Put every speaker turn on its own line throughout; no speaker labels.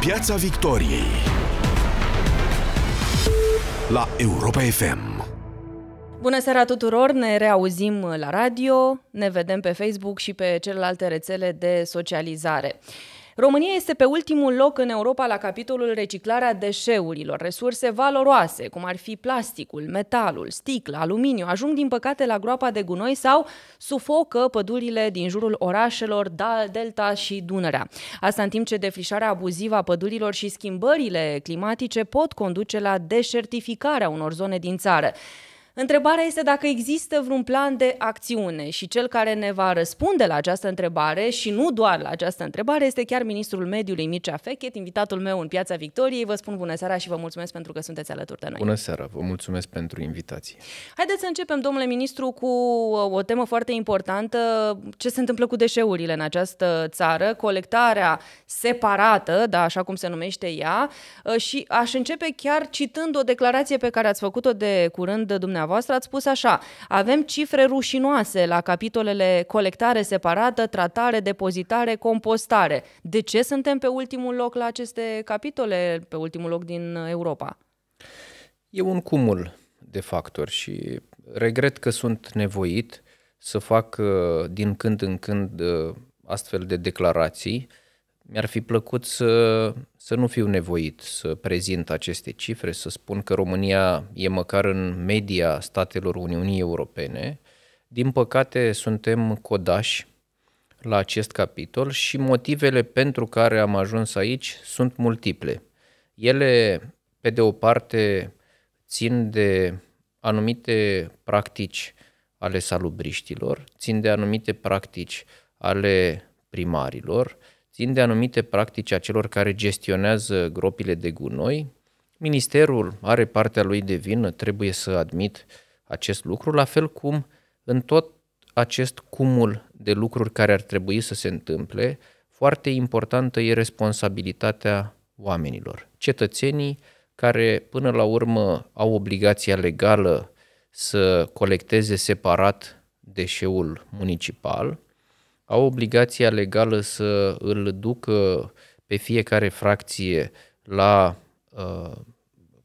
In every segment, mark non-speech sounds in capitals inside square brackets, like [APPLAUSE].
Piața Victoriei la Europa FM. Bună seara tuturor, ne reauzim la radio, ne vedem pe Facebook și pe celelalte rețele de socializare. România este pe ultimul loc în Europa la capitolul reciclarea deșeurilor. Resurse valoroase, cum ar fi plasticul, metalul, sticla, aluminiu, ajung din păcate la groapa de gunoi sau sufocă pădurile din jurul orașelor Delta și Dunărea. Asta în timp ce defrișarea abuzivă a pădurilor și schimbările climatice pot conduce la deșertificarea unor zone din țară. Întrebarea este dacă există vreun plan de acțiune și cel care ne va răspunde la această întrebare și nu doar la această întrebare este chiar ministrul mediului Mircea Fechet, invitatul meu în Piața Victoriei. Vă spun bună seara și vă mulțumesc pentru că sunteți alături de noi.
Bună seara, vă mulțumesc pentru invitație.
Haideți să începem, domnule ministru, cu o temă foarte importantă, ce se întâmplă cu deșeurile în această țară, colectarea separată, da, așa cum se numește ea, ă, și aș începe chiar citând o declarație pe care ați făcut-o de curând dumneavoastră dumneavoastră, ați spus așa, avem cifre rușinoase la capitolele colectare separată, tratare, depozitare, compostare. De ce suntem pe ultimul loc la aceste capitole, pe ultimul loc din Europa?
E un cumul de factori și regret că sunt nevoit să fac uh, din când în când uh, astfel de declarații mi-ar fi plăcut să, să nu fiu nevoit să prezint aceste cifre, să spun că România e măcar în media statelor Uniunii Europene. Din păcate, suntem codași la acest capitol și motivele pentru care am ajuns aici sunt multiple. Ele, pe de o parte, țin de anumite practici ale salubriștilor, țin de anumite practici ale primarilor, țin de anumite practici a celor care gestionează gropile de gunoi. Ministerul are partea lui de vină, trebuie să admit acest lucru, la fel cum în tot acest cumul de lucruri care ar trebui să se întâmple, foarte importantă e responsabilitatea oamenilor. Cetățenii care până la urmă au obligația legală să colecteze separat deșeul municipal, au obligația legală să îl ducă pe fiecare fracție la uh,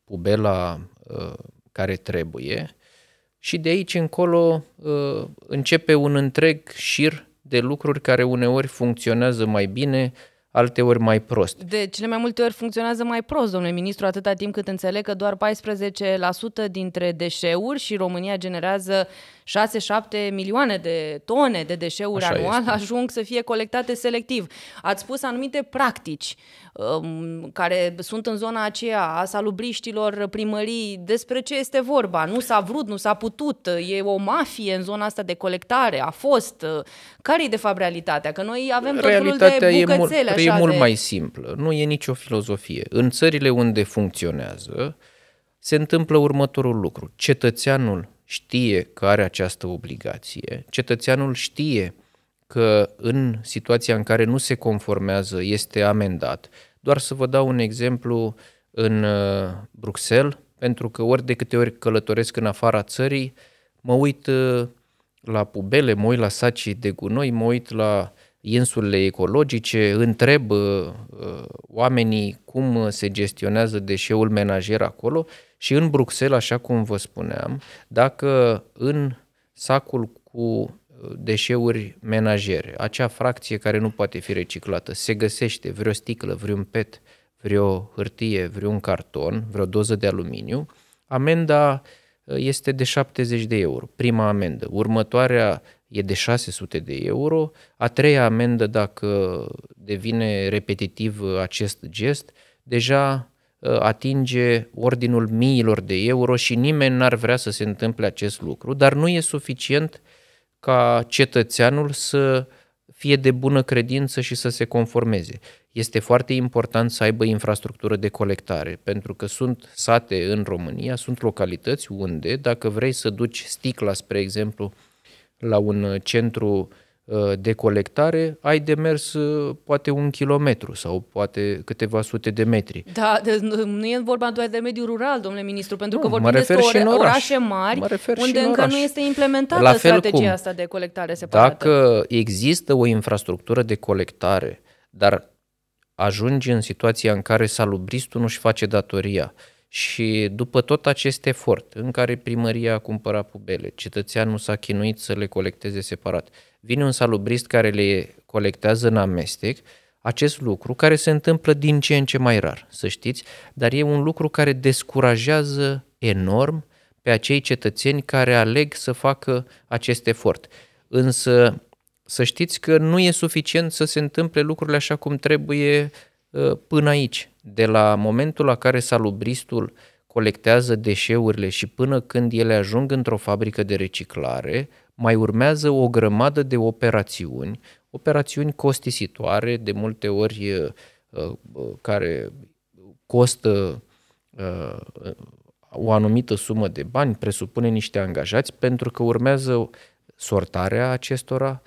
pubela uh, care trebuie și de aici încolo uh, începe un întreg șir de lucruri care uneori funcționează mai bine, alteori mai prost. De
cele mai multe ori funcționează mai prost, domnule ministru, atâta timp cât înțeleg că doar 14% dintre deșeuri și România generează 6-7 milioane de tone de deșeuri Așa anual este. ajung să fie colectate selectiv. Ați spus anumite practici um, care sunt în zona aceea a salubriștilor primării. Despre ce este vorba? Nu s-a vrut, nu s-a putut, e o mafie în zona asta de colectare, a fost. Care e de fapt realitatea? Că noi avem tot felul de bucățele. E mult, așa e mult de... mai
simplă, nu e nicio filozofie. În țările unde funcționează, se întâmplă următorul lucru. Cetățeanul știe că are această obligație, cetățeanul știe că în situația în care nu se conformează este amendat. Doar să vă dau un exemplu în uh, Bruxelles, pentru că ori de câte ori călătoresc în afara țării, mă uit uh, la pubele, mă uit la sacii de gunoi, mă uit la insulele ecologice, întreb uh, oamenii cum se gestionează deșeul menajer acolo și în Bruxelles, așa cum vă spuneam, dacă în sacul cu uh, deșeuri menajere, acea fracție care nu poate fi reciclată, se găsește vreo sticlă, vreun pet, vreo hârtie, vreun carton, vreo doză de aluminiu, amenda uh, este de 70 de euro, prima amendă. Următoarea e de 600 de euro, a treia amendă, dacă devine repetitiv uh, acest gest, deja Uh, atinge ordinul miilor de euro și nimeni n-ar vrea să se întâmple acest lucru, dar nu e suficient ca cetățeanul să fie de bună credință și să se conformeze. Este foarte important să aibă infrastructură de colectare, pentru că sunt sate în România, sunt localități unde, dacă vrei să duci sticla, spre exemplu, la un centru uh, Uh, de colectare, ai de mers uh, poate un kilometru sau poate câteva sute de metri.
Da, de, nu e vorba doar de mediul rural, domnule ministru, pentru nu, că vorbim despre în oraș. orașe mari unde în încă oraș. nu este implementată La fel strategia cum, asta de colectare separată.
Dacă există o infrastructură de colectare, dar ajungi în situația în care salubristul nu-și face datoria, și după tot acest efort în care primăria a cumpărat pubele, cetățeanul s-a chinuit să le colecteze separat, vine un salubrist care le colectează în amestec, acest lucru care se întâmplă din ce în ce mai rar, să știți, dar e un lucru care descurajează enorm pe acei cetățeni care aleg să facă acest efort. Însă să știți că nu e suficient să se întâmple lucrurile așa cum trebuie ă, până aici. De la momentul la care salubristul colectează deșeurile și până când ele ajung într-o fabrică de reciclare, mai urmează o grămadă de operațiuni, operațiuni costisitoare, de multe ori uh, uh, care costă uh, o anumită sumă de bani, presupune niște angajați, pentru că urmează sortarea acestora,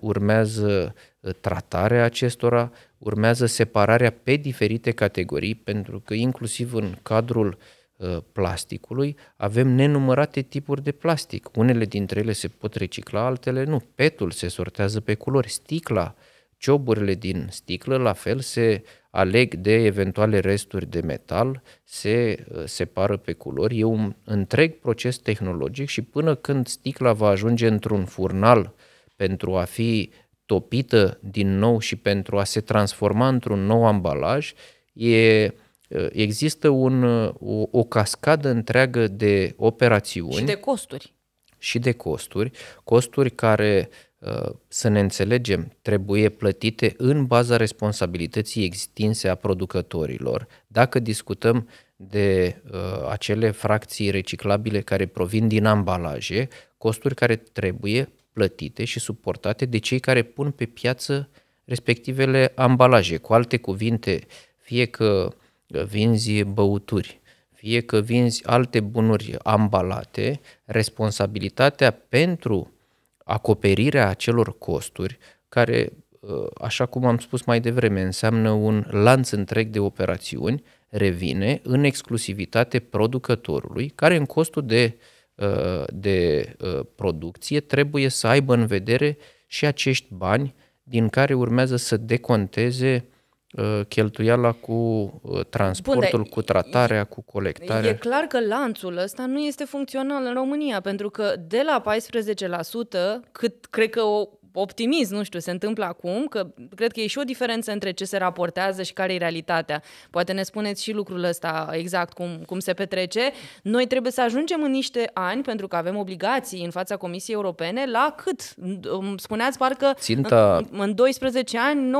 urmează tratarea acestora, urmează separarea pe diferite categorii, pentru că inclusiv în cadrul uh, Uh, plasticului, avem nenumărate tipuri de plastic. Unele dintre ele se pot recicla, altele nu. Petul se sortează pe culori, sticla, cioburile din sticlă la fel se aleg de eventuale resturi de metal, se uh, separă pe culori. E un întreg proces tehnologic și până când sticla va ajunge într-un furnal pentru a fi topită din nou și pentru a se transforma într-un nou ambalaj, e Ă, există un, ă, o, o cascadă întreagă de operațiuni. Și de costuri. Și de costuri. Costuri care, ă, să ne înțelegem, trebuie plătite în baza responsabilității extinse a producătorilor. Dacă discutăm de uh, acele fracții reciclabile care provin din ambalaje, costuri care trebuie plătite și suportate de cei care pun pe piață respectivele ambalaje. Cu alte cuvinte, fie că uh, vinzi băuturi, fie că vinzi alte bunuri ambalate, responsabilitatea pentru acoperirea acelor costuri, care, ă, așa cum am spus mai devreme, înseamnă un lanț întreg de operațiuni, revine în exclusivitate producătorului, care în costul de, ă, de ă, producție trebuie să aibă în vedere și acești bani din care urmează să deconteze Uh, cheltuiala cu uh, transportul, Bun, cu tratarea, e, cu colectarea. E
clar că lanțul ăsta nu este funcțional în România, pentru că de la 14%, cât cred că o optimist, nu știu, se întâmplă acum, că cred că e și o diferență între ce se raportează și care e realitatea. Poate ne spuneți și lucrul ăsta exact cum, cum se petrece. Noi trebuie să ajungem în niște ani, pentru că avem obligații în fața Comisiei Europene, la cât? Spuneați parcă ținta, în, în 12 ani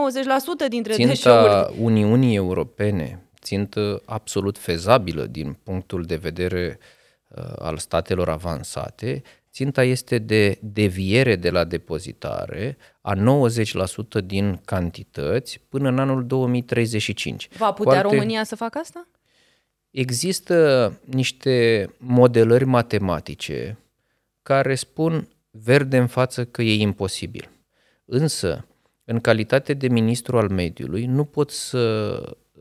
90% dintre ținta deșeuri.
Uniunii Europene, țintă absolut fezabilă din punctul de vedere uh, al statelor avansate, Ținta este de deviere de la depozitare a 90% din cantități până în anul 2035. Va putea alte... România
să facă asta?
Există niște modelări matematice care spun verde în față că e imposibil. Însă, în calitate de ministru al mediului, nu pot să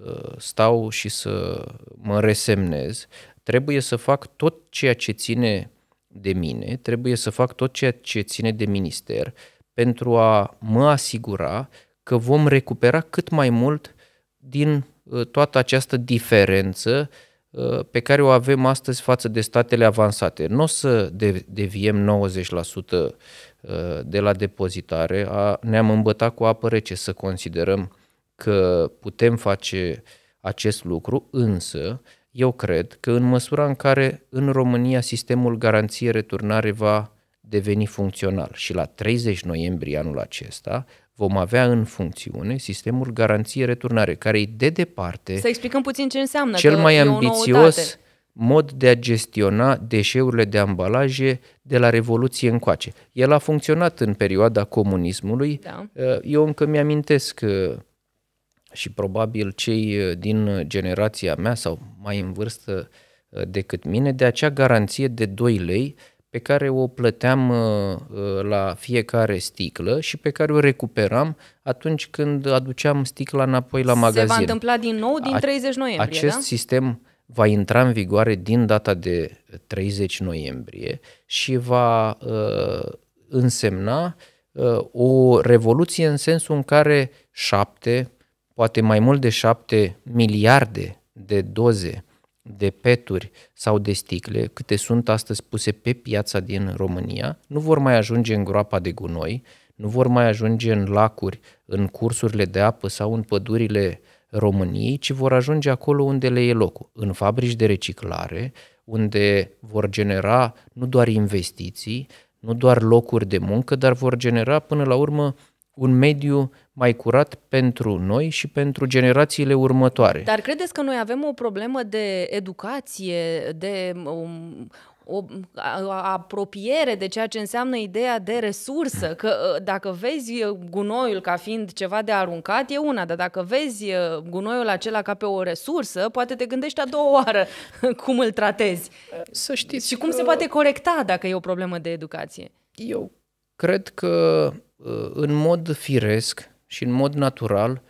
uh, stau și să mă resemnez. Trebuie să fac tot ceea ce ține de mine, trebuie să fac tot ceea ce ține de minister pentru a mă asigura că vom recupera cât mai mult din uh, toată această diferență uh, pe care o avem astăzi față de statele avansate. Nu o să deviem 90% uh, de la depozitare, ne-am îmbătat cu apă rece să considerăm că putem face acest lucru, însă eu cred că în măsura în care în România sistemul garanție-returnare va deveni funcțional și la 30 noiembrie anul acesta vom avea în funcțiune sistemul garanție-returnare, care e de departe Să
explicăm puțin ce înseamnă, cel mai ambițios
mod de a gestiona deșeurile de ambalaje de la Revoluție încoace. El a funcționat în perioada comunismului. Da. Eu încă mi-amintesc și probabil cei uh, din uh, generația mea sau mai în vârstă uh, decât mine, de acea garanție de 2 lei pe care o plăteam la fiecare sticlă și pe care o recuperam atunci când aduceam sticla înapoi la magazin. Se va întâmpla din nou
din 30 noiembrie, Acest da?
sistem va intra în vigoare din data de 30 noiembrie și va însemna o revoluție în sensul în care șapte poate mai mult de 7 miliarde de doze de peturi sau de sticle, câte sunt astăzi puse pe piața din România, nu vor mai ajunge în groapa de gunoi, nu vor mai ajunge în lacuri, în cursurile de apă sau în pădurile României, ci vor ajunge acolo unde le e locul, în fabrici de reciclare, unde vor genera nu doar investiții, nu doar locuri de muncă, dar vor genera până la urmă un mediu mai curat pentru noi și pentru generațiile următoare. Dar
credeți că noi avem o problemă de educație, de um, o apropiere de ceea ce înseamnă ideea de resursă, că uh, dacă vezi uh, gunoiul ca fiind ceva de aruncat, e una, dar dacă vezi uh, gunoiul acela ca pe o resursă, poate te gândești a doua oară [LAUGHS] cum îl tratezi. Să știți Și cum că... se poate corecta dacă e o problemă de educație.
Eu cred că Uh, în mod firesc și în mod natural,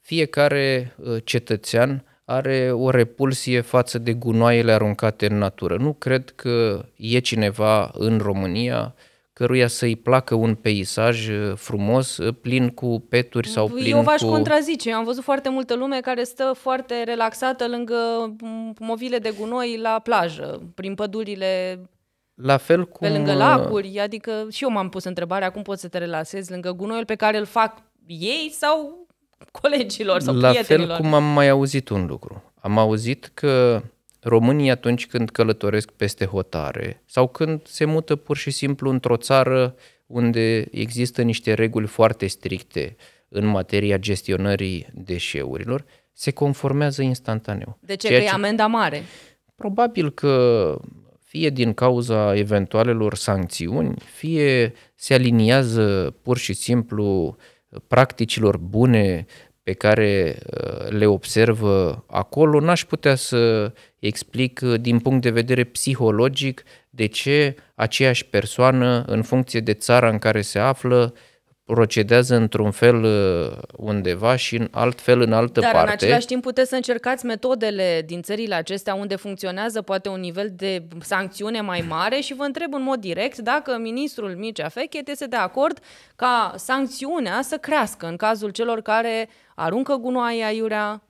fiecare uh, cetățean are o repulsie față de gunoaiele aruncate în natură. Nu cred că e cineva în România căruia să-i placă un peisaj uh, frumos, plin cu peturi sau plin cu... Eu v-aș cu...
contrazice. am văzut foarte multă lume care stă foarte relaxată lângă movile de gunoi la plajă, prin pădurile
la fel cum... Pe lângă uh, lacuri,
adică și eu m-am pus întrebarea cum poți să te relaxezi lângă gunoiul pe care îl fac ei sau colegilor sau La fel cum am mai
auzit un lucru. Am auzit că românii atunci când călătoresc peste hotare sau când se mută pur și simplu într-o țară unde există niște reguli foarte stricte în materia gestionării deșeurilor, se conformează instantaneu. De ce? că ce... e amenda mare. Probabil că fie din cauza eventualelor sancțiuni, fie se aliniază pur și simplu practicilor bune pe care uh, le observă acolo, n-aș putea să explic uh, din punct de vedere psihologic de ce aceeași persoană, în funcție de țara în care se află, procedează într-un fel uh, undeva și în alt fel în altă Dar parte. Dar în același timp
puteți să încercați metodele din țările acestea unde funcționează poate un nivel de sancțiune mai mare și vă întreb în mod direct dacă ministrul Mircea Fechet este de acord ca sancțiunea să crească în cazul celor care aruncă gunoaie aiurea,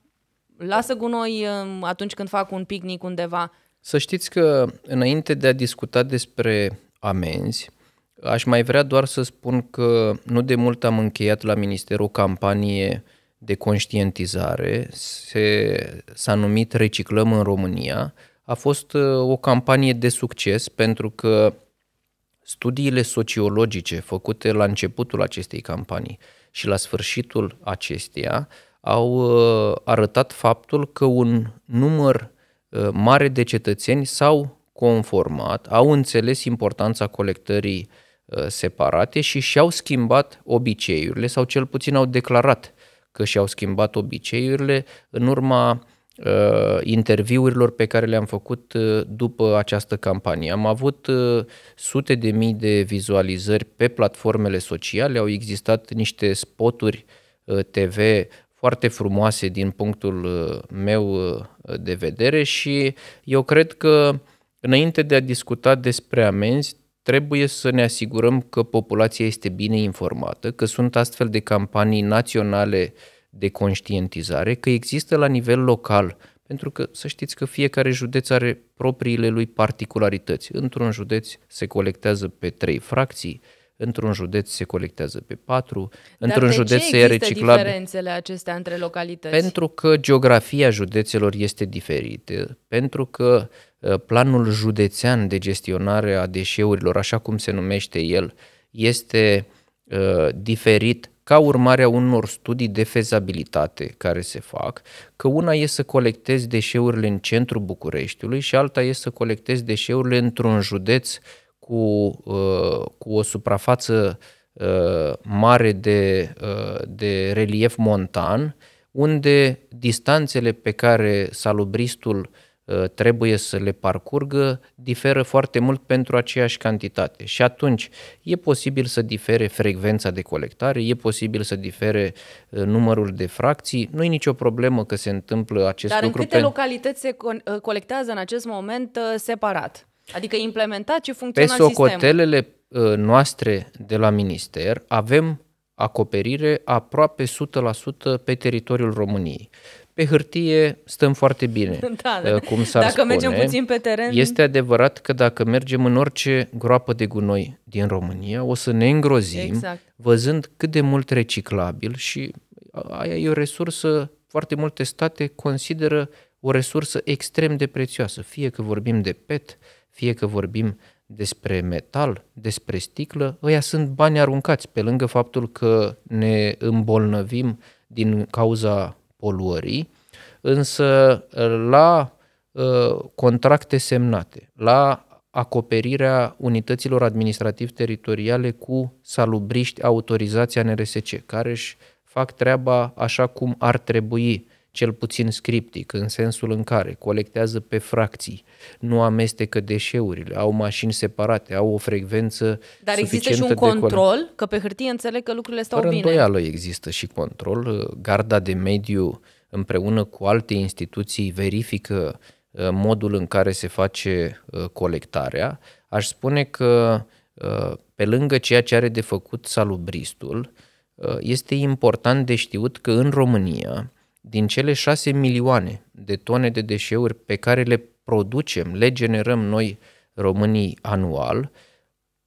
lasă gunoi um, atunci când fac un picnic undeva.
Să știți că înainte de a discuta despre amenzi, Aș mai vrea doar să spun că nu de mult am încheiat la minister o campanie de conștientizare, se, s-a numit Reciclăm în România. A fost uh, o campanie de succes pentru că studiile sociologice făcute la începutul acestei campanii și la sfârșitul acesteia au uh, arătat faptul că un număr uh, mare de cetățeni s-au conformat, au înțeles importanța colectării uh, Uh, separate și și-au schimbat obiceiurile sau cel puțin au declarat că și-au schimbat obiceiurile în urma uh, interviurilor pe care le-am făcut uh, după această campanie. Am avut uh, sute de mii de vizualizări pe platformele sociale, au existat niște spoturi uh, TV foarte frumoase din punctul uh, meu uh, de vedere și eu cred că înainte de a discuta despre amenzi, trebuie să ne asigurăm că populația este bine informată, că sunt astfel de campanii naționale de conștientizare, că există la nivel local, pentru că să știți că fiecare județ are propriile lui particularități. Într-un județ se colectează pe trei fracții, într-un județ se colectează pe patru, într-un județ se ia reciclabil.
diferențele acestea între localități? Pentru
că geografia județelor este diferită, pentru că ă, planul județean de gestionare a deșeurilor, așa cum se numește el, este ă, diferit ca urmare a unor studii de fezabilitate care se fac, că una e să colectezi deșeurile în centrul Bucureștiului și alta e să colectezi deșeurile într-un județ uh, cu, uh, cu o suprafață uh, mare de, uh, de relief montan, unde distanțele pe care salubristul trebuie să le parcurgă diferă foarte mult pentru aceeași cantitate. Și atunci e posibil să difere frecvența de colectare, e posibil să difere numărul de fracții, nu e nicio problemă că se întâmplă acest Dar lucru. Dar în câte pe...
localități se co- colectează în acest moment separat? Adică implementat ce sistemul. Pe socotelele
sistemul. Ă, noastre de la minister avem acoperire aproape 100% pe teritoriul României. Pe hârtie stăm foarte bine, [LAUGHS] da, ă, da. cum s-ar dacă spune. mergem puțin pe teren... Este adevărat că dacă mergem în orice groapă de gunoi din România, o să ne îngrozim exact. văzând cât de mult reciclabil și aia e o resursă, foarte multe state consideră o resursă extrem de prețioasă, fie că vorbim de PET, fie că vorbim despre metal, despre sticlă, ăia sunt bani aruncați, pe lângă faptul că ne îmbolnăvim din cauza poluării, însă la uh, contracte semnate, la acoperirea unităților administrativ-teritoriale cu salubriști autorizația NRSC, care își fac treaba așa cum ar trebui cel puțin scriptic, în sensul în care colectează pe fracții, nu amestecă deșeurile, au mașini separate, au o frecvență Dar există și un control?
Că pe hârtie înțeleg că lucrurile stau Fără bine. îndoială
există și control. Garda de mediu împreună cu alte instituții verifică uh, modul în care se face uh, colectarea. Aș spune că uh, pe lângă ceea ce are de făcut salubristul, este important de știut că în România din cele 6 milioane de tone de deșeuri pe care le producem, le generăm noi românii anual,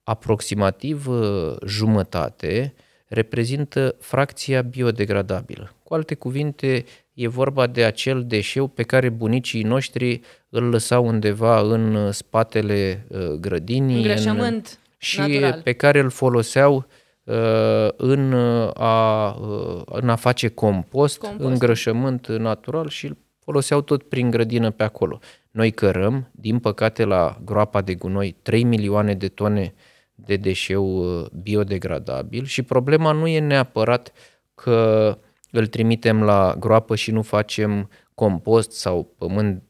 aproximativ uh, jumătate reprezintă fracția biodegradabilă. Cu alte cuvinte, e vorba de acel deșeu pe care bunicii noștri îl lăsau undeva în uh, spatele uh, grădinii. Îngrășământ în, Și natural. pe care îl foloseau uh, Uh, în uh, a, uh, în a face compost, compost, îngrășământ natural și îl foloseau tot prin grădină pe acolo. Noi cărăm, din păcate, la groapa de gunoi 3 milioane de tone de deșeu biodegradabil și problema nu e neapărat că îl trimitem la groapă și nu facem compost sau pământ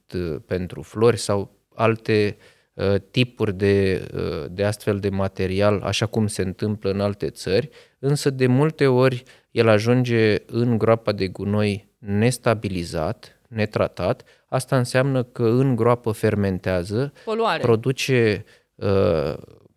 pentru flori sau alte uh, Uh, tipuri de, uh, de astfel de material, așa cum se întâmplă în alte țări, însă de multe ori el ajunge în groapa de gunoi nestabilizat, netratat. Asta înseamnă că în groapă fermentează, Poluare. produce uh,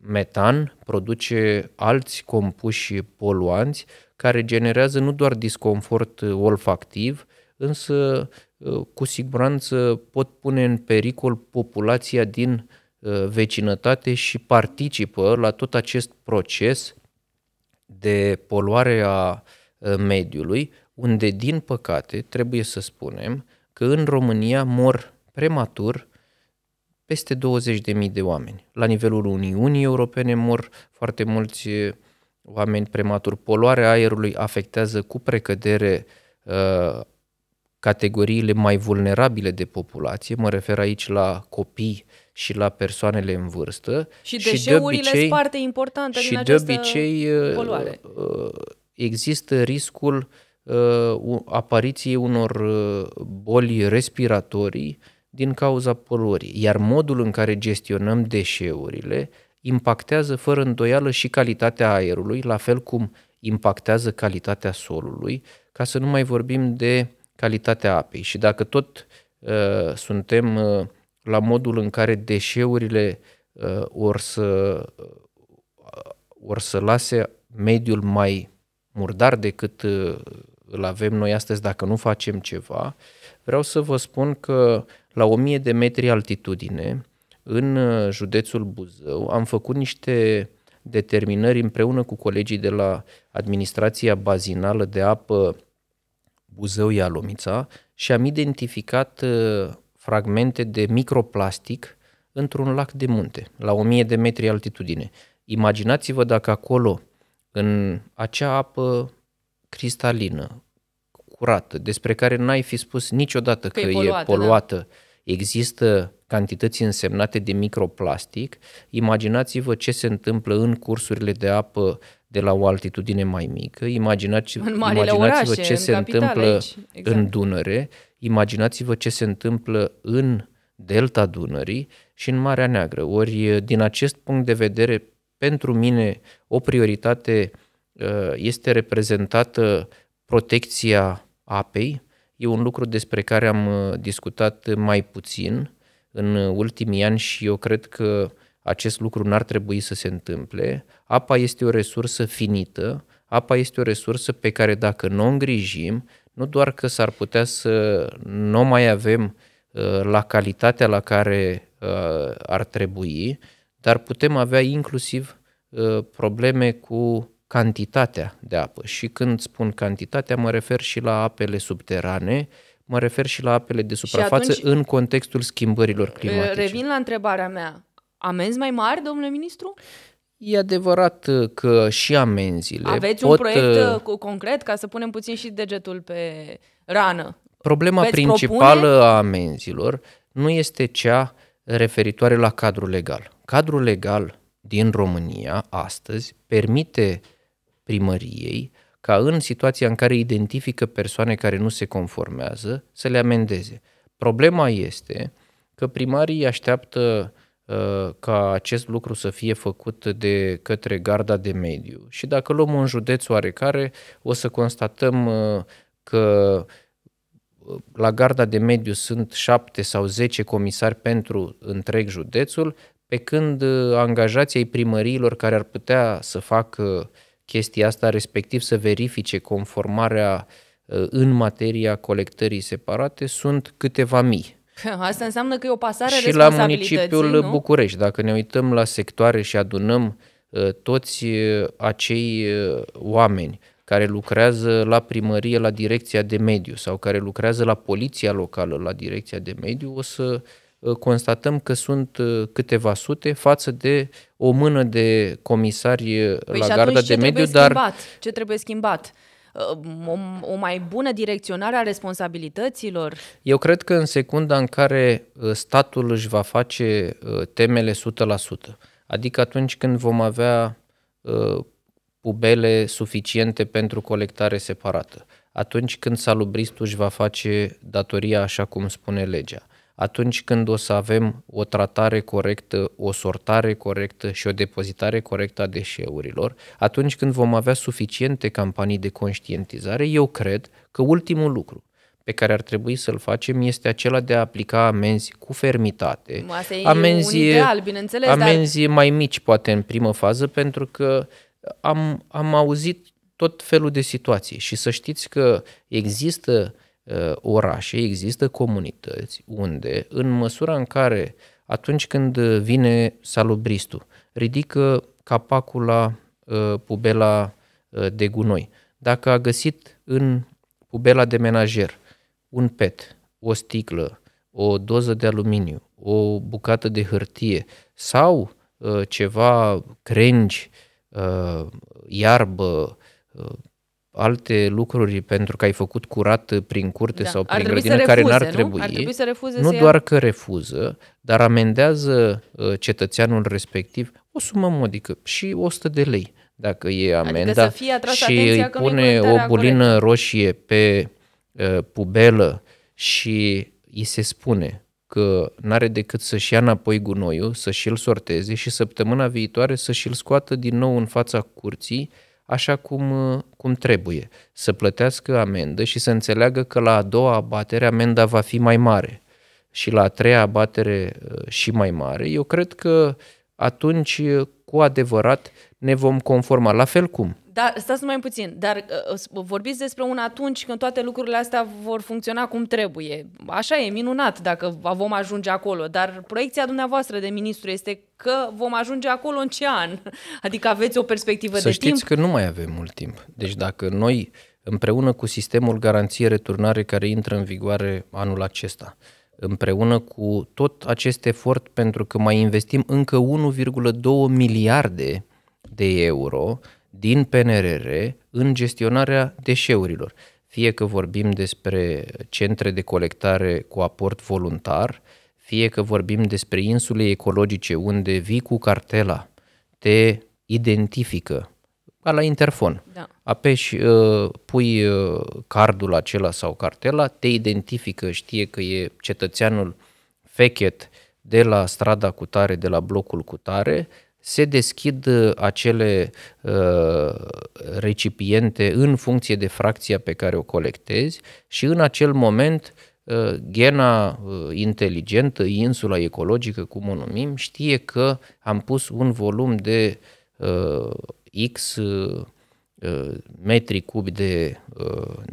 metan, produce alți compuși poluanți care generează nu doar disconfort uh, olfactiv, însă uh, cu siguranță pot pune în pericol populația din uh, Uh, vecinătate și participă la tot acest proces de poluare a uh, mediului, unde, din păcate, trebuie să spunem că în România mor prematur peste 20.000 de oameni. La nivelul Uniunii Europene mor foarte mulți uh, oameni prematur. Poluarea aerului afectează cu precădere categoriile mai vulnerabile de populație, mă refer aici la copii și la persoanele în vârstă. Și deșeurile și de obicei, parte importantă și din de obicei, uh, poluare. Uh, există riscul uh, apariției unor boli respiratorii din cauza poluării, iar modul în care gestionăm deșeurile impactează fără îndoială și calitatea aerului, la fel cum impactează calitatea solului, ca să nu mai vorbim de uh, calitatea apei. Și dacă tot uh, suntem uh, la modul în care deșeurile uh, or, să, uh, or să lase mediul mai murdar decât uh, îl avem noi astăzi dacă nu facem ceva, vreau să vă spun că la 1000 de metri altitudine, în uh, județul Buzău, am făcut niște determinări împreună cu colegii de la Administrația Bazinală de Apă Buzău Ialomița și am identificat uh, fragmente de microplastic într-un lac de munte, la 1000 de metri altitudine. Imaginați-vă dacă acolo, în acea apă cristalină, curată, despre care n-ai fi spus niciodată că, că e poluată, e poluată da? există cantități însemnate de microplastic, imaginați-vă ce se întâmplă în cursurile de apă de la o altitudine mai mică, imaginați, imaginați-vă orașe, ce se întâmplă Exact. în Dunăre, imaginați-vă ce se întâmplă în delta Dunării și în Marea Neagră. Ori, din acest punct de vedere, pentru mine, o prioritate este reprezentată protecția apei. E un lucru despre care am discutat mai puțin în ultimii ani și eu cred că acest lucru n-ar trebui să se întâmple. Apa este o resursă finită, apa este o resursă pe care dacă nu o îngrijim, nu doar că s-ar putea să nu mai avem uh, la calitatea la care uh, ar trebui, dar putem avea inclusiv uh, probleme cu cantitatea de apă. Și când spun cantitatea, mă refer și la apele subterane, mă refer și la apele de suprafață atunci, în contextul schimbărilor climatice.
Revin la întrebarea mea amenzi mai mari, domnule ministru?
E adevărat uh, că și amenziile Aveți pot... un proiect uh, uh,
cu concret ca să punem puțin și degetul pe rană? Problema Veți principală propune?
a amenzilor nu este cea referitoare la cadrul legal. Cadrul legal din România astăzi permite primăriei ca în situația în care identifică persoane care nu se conformează să le amendeze. Problema este că primarii așteaptă Uh, ca acest lucru să fie făcut de către garda de mediu. Și dacă luăm un județ oarecare, o să constatăm uh, că uh, la garda de mediu sunt șapte sau zece comisari pentru întreg județul, pe când angajații ai primăriilor care ar putea să facă chestia asta, respectiv să verifice conformarea în materia colectării separate, sunt câteva mii.
[LAUGHS] Asta înseamnă că e o pasare Și la municipiul nu?
București, dacă ne uităm la sectoare și adunăm uh, toți uh, acei uh, oameni care lucrează la primărie, la direcția de mediu sau care lucrează la poliția locală, la direcția de mediu, o să constatăm că sunt câteva sute față de o mână de comisari păi la garda de mediu, dar...
Ce trebuie schimbat? Uh, o, o mai bună direcționare a responsabilităților?
Eu cred că în secunda în care uh, statul își va face uh, temele 100%, adică atunci când vom avea pubele suficiente pentru colectare separată, atunci când salubristul își va face datoria așa cum spune legea, atunci când o să avem o tratare corectă, o sortare corectă și o depozitare corectă a deșeurilor, atunci când vom avea suficiente campanii de conștientizare, eu cred că ultimul lucru pe care ar trebui să-l facem este acela de a aplica amenzi cu fermitate. Asta e amenzi, un ideal, bineînțeles. Amenzi dar... mai mici, poate, în primă fază, pentru că am, am auzit tot felul de situații și să știți că există uh, Uh, orașe există comunități unde, în măsura în care atunci când vine salubristul, ridică capacul la uh, pubela uh, de gunoi, dacă a găsit în pubela de menajer un pet, o sticlă, o doză de aluminiu, o bucată de hârtie sau ceva crengi, iarbă, alte lucruri pentru că ai făcut curat prin curte da. sau prin grădină care n-ar nu? trebui. Ar trebui să refuze nu să doar ia... că refuză, dar amendează uh, cetățeanul respectiv o sumă modică și 100 de lei dacă e adică amenda adică să fie și îi pune o bulină corect. roșie pe uh, pubelă și îi se spune că n-are decât să-și ia înapoi gunoiul, să-și îl sorteze și săptămâna viitoare să-și îl scoată din nou în fața curții uh, așa cum, uh, cum trebuie, să plătească amendă și să înțeleagă că la a doua abatere amenda va fi mai mare și la a treia abatere uh, și mai mare, eu cred că atunci uh, cu adevărat ne vom conforma. La fel cum
dar stați mai puțin, dar uh, uh vorbiți despre un atunci când toate lucrurile astea vor funcționa cum trebuie. Așa e, minunat dacă vom ajunge acolo, dar proiecția dumneavoastră de ministru este că vom ajunge acolo în ce an? [LAUGHS] Adică aveți o perspectivă Să de timp? Să știți
că nu mai avem mult timp. Deci dacă noi, împreună cu sistemul garanție-returnare care intră în vigoare anul acesta, împreună cu tot acest efort pentru că mai investim încă 1,2 miliarde de euro din PNRR în gestionarea deșeurilor. Fie că vorbim despre centre de colectare cu aport voluntar, fie că vorbim despre insule ecologice unde vii cu cartela, te identifică, ca la interfon. Da. Apeși, uh, pui uh, cardul acela sau cartela, te identifică, știe că e cetățeanul fechet de la strada cutare, de la blocul cutare, se deschid uh, acele uh, recipiente în funcție de fracția pe care o colectezi și în acel moment uh, gena uh, inteligentă, insula ecologică, cum o numim, știe că am pus un volum de uh, X uh, metri cubi de,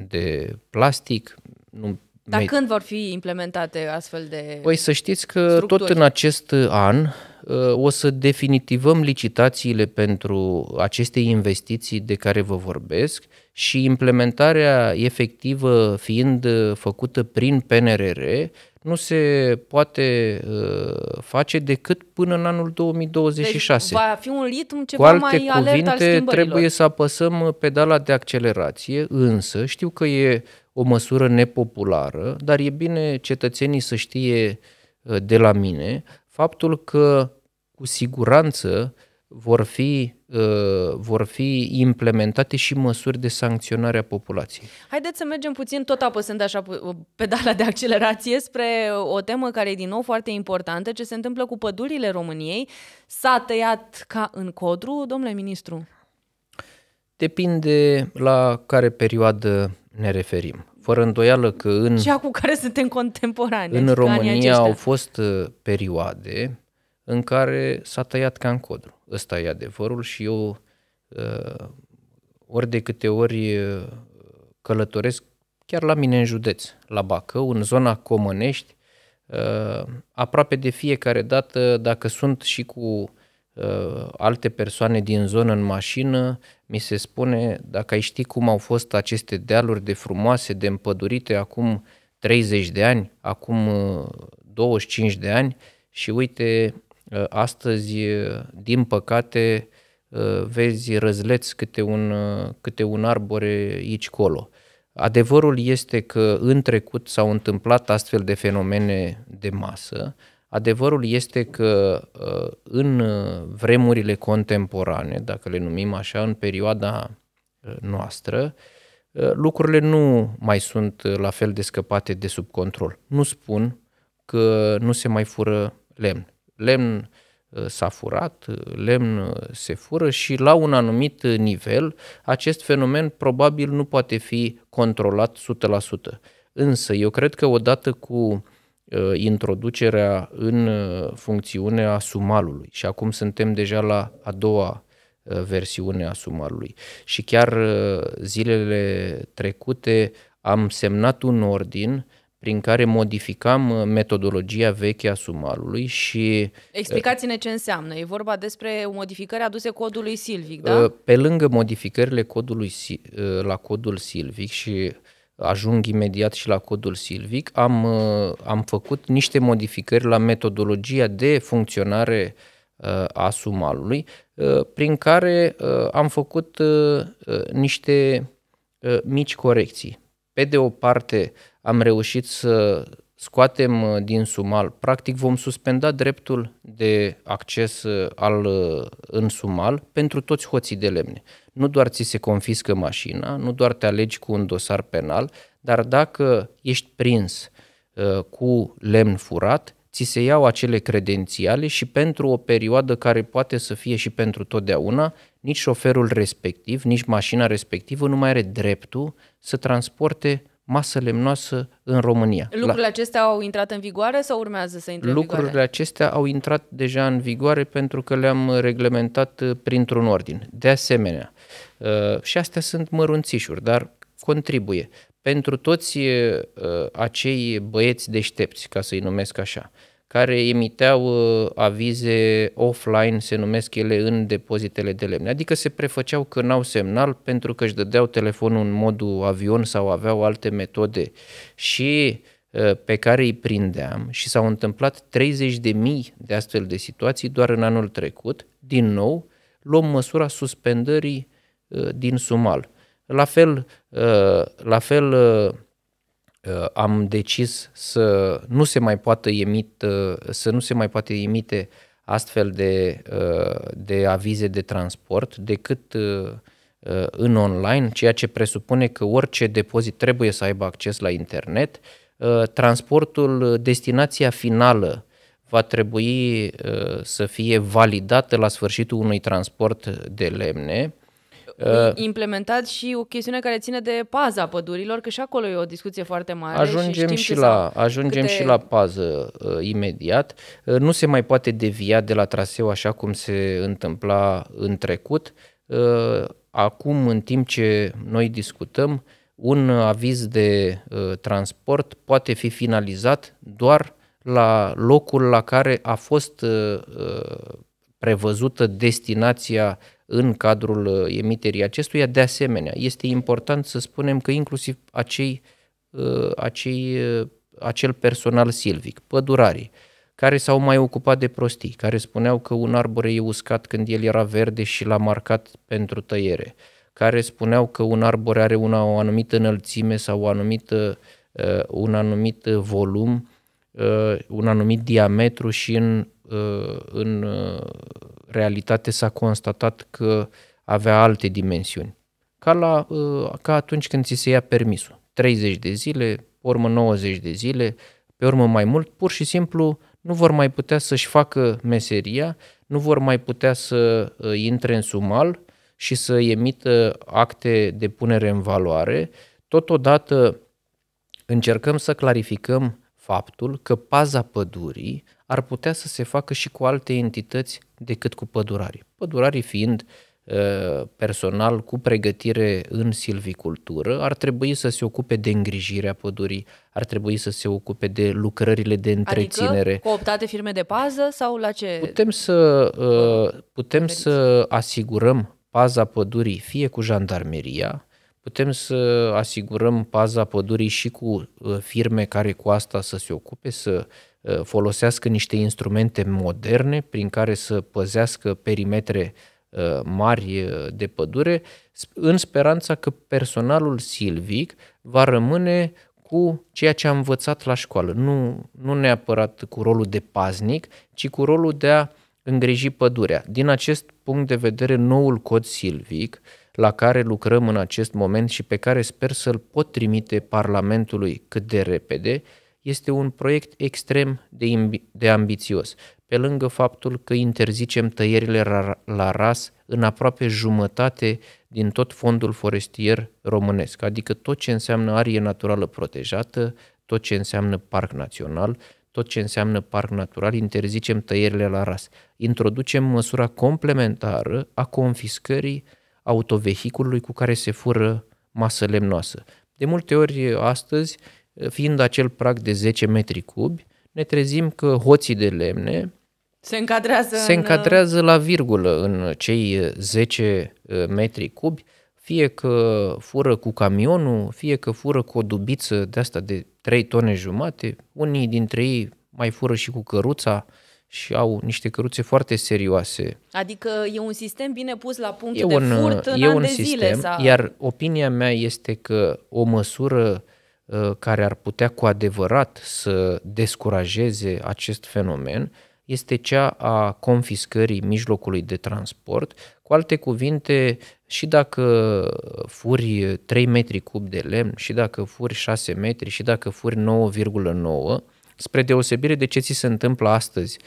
de plastic, nu dar când
vor fi implementate astfel de Păi să știți că structuri? tot în
acest an uh, o să definitivăm licitațiile pentru aceste investiții de care vă vorbesc și implementarea efectivă fiind uh, făcută prin PNRR nu se poate uh, face decât până în anul 2026. Deci va fi un ritm ceva Cu alte mai alert cuvinte, al trebuie să apăsăm pedala de accelerație, însă știu că e o măsură nepopulară, dar e bine cetățenii să știe uh, de la mine faptul că cu siguranță vor fi, uh, vor fi implementate și măsuri de sancționare a populației.
Haideți să mergem puțin tot apăsând așa uh, pedala de accelerație spre o temă care e din nou foarte importantă, ce se întâmplă cu pădurile României. S-a tăiat ca în codru, domnule ministru?
Depinde la care perioadă ne referim. Fără îndoială că în... Cea
cu care suntem contemporani. În adică România au
fost uh, perioade în care s-a tăiat ca în codru. Ăsta e adevărul și eu uh, ori de câte ori uh, călătoresc chiar la mine în județ, la Bacău, în zona Comănești, aproape de fiecare dată, dacă sunt și cu Uh, alte persoane din zonă în mașină, mi se spune, dacă ai ști cum au fost aceste dealuri de frumoase, de împădurite acum 30 de ani, acum 25 uh, de ani și uite, uh, astăzi, din păcate, vezi răzleț câte un, câte un arbore aici colo. Adevărul este că în trecut s-au întâmplat astfel de fenomene de masă, uh, Adevărul este că uh, în vremurile contemporane, dacă le numim așa, în perioada uh, noastră, uh, lucrurile nu mai sunt la fel de scăpate de sub control. Nu spun că nu se mai fură lemn. Lemn s-a furat, lemn se fură și la un anumit nivel acest fenomen probabil nu poate fi controlat 100%. Însă eu cred că odată cu uh, Uh, introducerea în uh, funcțiune a sumalului. Și acum suntem deja la a doua uh, versiune a sumalului. Și chiar zilele trecute am semnat un ordin prin care modificam metodologia veche a sumalului și... Explicați-ne
ce înseamnă. E vorba despre modificări aduse codului Silvic, da?
Pe lângă modificările codului, la codul Silvic și ajung imediat și la codul silvic, am, uh, am făcut niște modificări la metodologia de funcționare uh, a sumalului, uh, prin care am făcut niște mici corecții. Pe de o parte, am reușit să scoatem uh, din sumal, practic vom suspenda dreptul de acces uh, al, uh, în sumal pentru toți hoții de lemne. Nu doar ți se confiscă mașina, nu doar te alegi cu un dosar penal, dar dacă ești prins uh, cu lemn furat, ți se iau acele credențiale și pentru o perioadă care poate să fie și pentru totdeauna, nici șoferul respectiv, nici mașina respectivă nu mai are dreptul să transporte masă lemnoasă în România. Lucrurile La...
acestea au intrat în vigoare sau urmează să intre Lucrurile în vigoare?
acestea au intrat deja în vigoare pentru că le-am reglementat uh, printr-un ordin. De asemenea, uh, și astea sunt mărunțișuri, dar contribuie. Pentru toți uh, acei băieți deștepți, ca să-i numesc așa, care emiteau uh, avize offline, se numesc ele, în depozitele de lemne. Adică se prefăceau că n-au semnal pentru că își dădeau telefonul în modul avion sau aveau alte metode și uh, pe care îi prindeam și s-au întâmplat 30.000 de astfel de situații doar în anul trecut. Din nou, luăm măsura suspendării uh, din sumal. La fel, la fel Uh, am decis să nu se mai poată emit, uh, să nu se mai poate emite astfel de, uh, de avize de transport decât în online, ceea ce presupune că orice depozit trebuie să aibă acces la internet. Transportul, destinația finală va trebui să fie validată la sfârșitul unui transport de lemne, Uh,
implementat și o chestiune care ține de paza pădurilor, că și acolo e o discuție foarte mare. Ajungem și, și la, ajungem câte... și la
pază uh, imediat. Uh, nu se mai poate devia de la traseu așa cum se întâmpla în trecut. Uh, acum, în timp ce noi discutăm, un aviz de uh, transport poate fi finalizat doar la locul la care a fost uh, uh prevăzută destinația în cadrul uh, emiterii acestuia. De asemenea, este important să spunem că inclusiv acei, uh, acei, uh, acel personal silvic, pădurarii, care s-au mai ocupat de prostii, care spuneau că un arbore e uscat când el era verde și l-a marcat pentru tăiere, care spuneau că un arbore are una, o anumită înălțime sau o anumită, uh, un anumit volum, uh, un anumit diametru și în, uh, în, uh, realitate s-a constatat că avea alte dimensiuni. Ca, la, uh, ca atunci când ți se ia permisul. 30 de zile, pe urmă 90 de zile, pe urmă mai mult, pur și simplu nu vor mai putea să-și facă meseria, nu vor mai putea să uh, intre în sumal și să emită acte de punere în valoare. Totodată încercăm să clarificăm faptul că paza pădurii ar putea să se facă și cu alte entități decât cu pădurarii. Pădurarii fiind ă, personal cu pregătire în silvicultură, ar trebui să se ocupe de îngrijirea pădurii, ar trebui să se ocupe de lucrările de adică întreținere. Adică
cooptate firme de pază sau la ce?
Putem să, ă, putem referiți? să asigurăm paza pădurii fie cu jandarmeria, putem să asigurăm paza pădurii și cu ă, firme care cu asta să se ocupe, să uh, Uh, folosească niște instrumente moderne prin care să păzească perimetre uh, mari uh, de pădure, în speranța că personalul silvic va rămâne cu ceea ce a învățat la școală. Nu, nu neapărat cu rolul de paznic, ci cu rolul de a îngriji pădurea. Din acest punct de vedere, noul cod silvic la care lucrăm în acest moment și pe care sper să-l pot trimite Parlamentului cât de repede, este un proiect extrem de, imbi- de ambițios, pe lângă faptul că interzicem tăierile ra- la ras în aproape jumătate din tot fondul forestier românesc, adică tot ce înseamnă arie naturală protejată, tot ce înseamnă parc național, tot ce înseamnă parc natural, interzicem tăierile la ras. Introducem măsura complementară a confiscării autovehiculului cu care se fură masă lemnoasă. De multe ori astăzi fiind acel prag de 10 metri cubi, ne trezim că hoții de lemne se încadrează, se în... la virgulă în cei 10 uh, uh, metri cubi, fie că fură cu camionul, fie că fură cu o dubiță de asta de 3 tone jumate, unii dintre ei mai fură și cu căruța și au niște căruțe foarte serioase.
Adică e un sistem bine pus la punct e de un, furt în e an un de sistem, zile. Sau... Iar
opinia mea este că o măsură uh, Uh, care ar putea cu adevărat să descurajeze acest fenomen este cea a confiscării mijlocului de transport. Cu alte cuvinte, și dacă furi 3 metri cub de lemn, și dacă furi 6 metri, și dacă furi 9,9, spre deosebire de ce ți se întâmplă astăzi,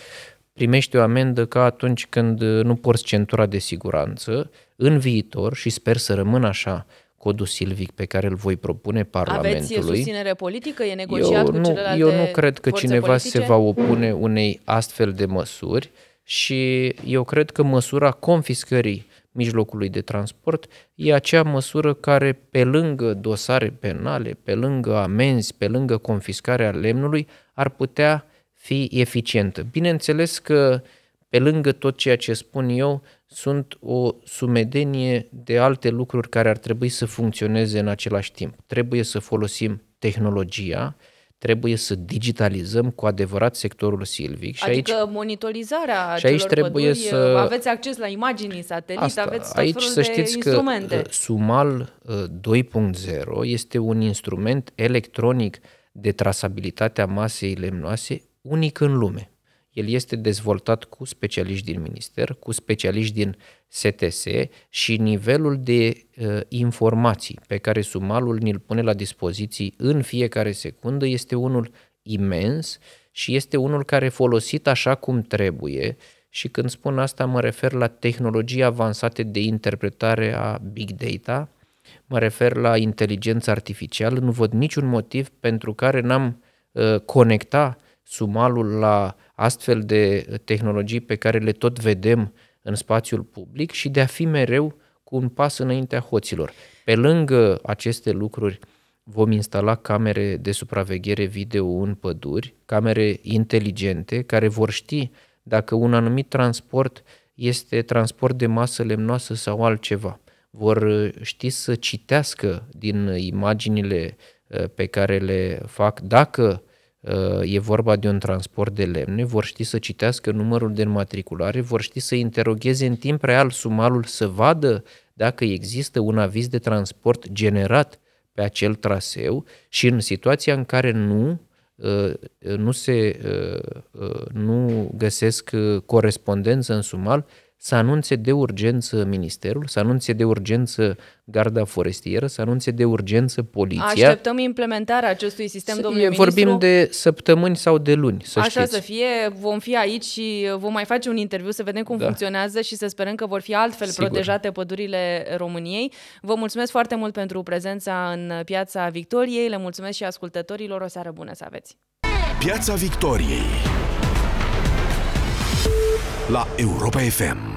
primești o amendă ca atunci când nu porți centura de siguranță, în viitor, și sper să rămână așa, codul silvic pe care îl voi propune Parlamentului. Aveți susținere politică? E negociat eu cu nu, celelalte Eu nu cred că cineva politice? se va opune unei astfel de măsuri și eu cred că măsura confiscării mijlocului de transport e acea măsură care, pe lângă dosare penale, pe lângă amenzi, pe lângă confiscarea lemnului, ar putea fi eficientă. Bineînțeles că, pe lângă tot ceea ce spun eu, sunt o sumedenie de alte lucruri care ar trebui să funcționeze în același timp. Trebuie să folosim tehnologia, trebuie să digitalizăm cu adevărat sectorul silvic. Și adică
aici, monitorizarea și aici trebuie păduri, să uh, aveți acces la imagini, satelit, Asta, aveți tot aici felul să de știți instrumente. că uh,
Sumal 2.0 uh, este un instrument electronic de trasabilitate a masei lemnoase unic în lume el este dezvoltat cu specialiști din minister, cu specialiști din STS și nivelul de uh, informații pe care Sumalul ni-l pune la dispoziții în fiecare secundă este unul imens și este unul care folosit așa cum trebuie și când spun asta mă refer la tehnologii avansate de interpretare a big data, mă refer la inteligență artificială, nu văd niciun motiv pentru care n-am uh, conecta sumalul la astfel de tehnologii pe care le tot vedem în spațiul public și de a fi mereu cu un pas înaintea hoților. Pe lângă aceste lucruri, vom instala camere de supraveghere video în păduri, camere inteligente care vor ști dacă un anumit transport este transport de masă lemnoasă sau altceva. Vor uh, ști să citească din imaginile uh, pe care le fac dacă e vorba de un transport de lemne, vor ști să citească numărul de înmatriculare, vor ști să interogheze în timp real sumalul să vadă dacă există un aviz de transport generat pe acel traseu și în situația în care nu, uh, nu se uh, uh, nu găsesc corespondență în sumal, să anunțe de urgență ministerul, să anunțe de urgență garda forestieră, să anunțe de urgență poliția. Așteptăm
implementarea acestui sistem, domnule Vorbim ministru.
de săptămâni sau de luni, să Așa știți. să
fie, vom fi aici și vom mai face un interviu să vedem cum da. funcționează și să sperăm că vor fi altfel Sigur. protejate pădurile României. Vă mulțumesc foarte mult pentru prezența în Piața Victoriei, le mulțumesc și ascultătorilor, o seară bună să aveți! Piața Victoriei la Europa FM.